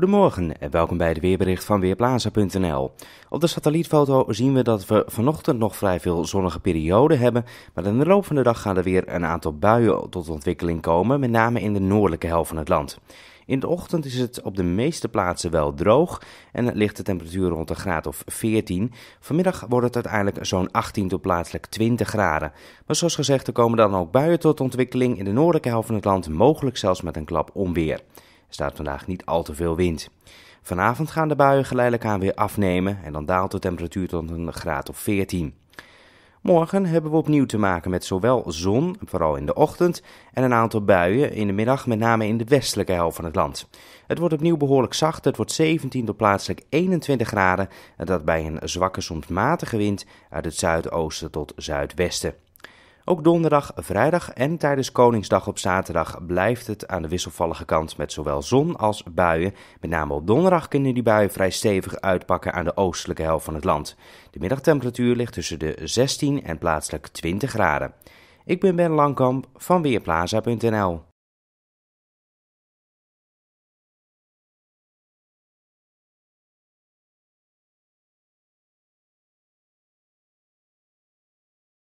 Goedemorgen en welkom bij het weerbericht van Weerplaza.nl. Op de satellietfoto zien we dat we vanochtend nog vrij veel zonnige perioden hebben, maar in de loop van de dag gaan er weer een aantal buien tot ontwikkeling komen, met name in de noordelijke helft van het land. In de ochtend is het op de meeste plaatsen wel droog en ligt de temperatuur rond een graad of 14. Vanmiddag wordt het uiteindelijk zo'n 18 tot plaatselijk 20 graden. Maar zoals gezegd, er komen dan ook buien tot ontwikkeling in de noordelijke helft van het land, mogelijk zelfs met een klap onweer staat vandaag niet al te veel wind. Vanavond gaan de buien geleidelijk aan weer afnemen en dan daalt de temperatuur tot een graad of 14. Morgen hebben we opnieuw te maken met zowel zon, vooral in de ochtend, en een aantal buien in de middag, met name in de westelijke helft van het land. Het wordt opnieuw behoorlijk zacht, het wordt 17 tot plaatselijk 21 graden, en dat bij een zwakke, soms matige wind uit het zuidoosten tot zuidwesten. Ook donderdag, vrijdag en tijdens Koningsdag op zaterdag blijft het aan de wisselvallige kant met zowel zon als buien. Met name op donderdag kunnen die buien vrij stevig uitpakken aan de oostelijke helft van het land. De middagtemperatuur ligt tussen de 16 en plaatselijk 20 graden. Ik ben Ben Langkamp van Weerplaza.nl.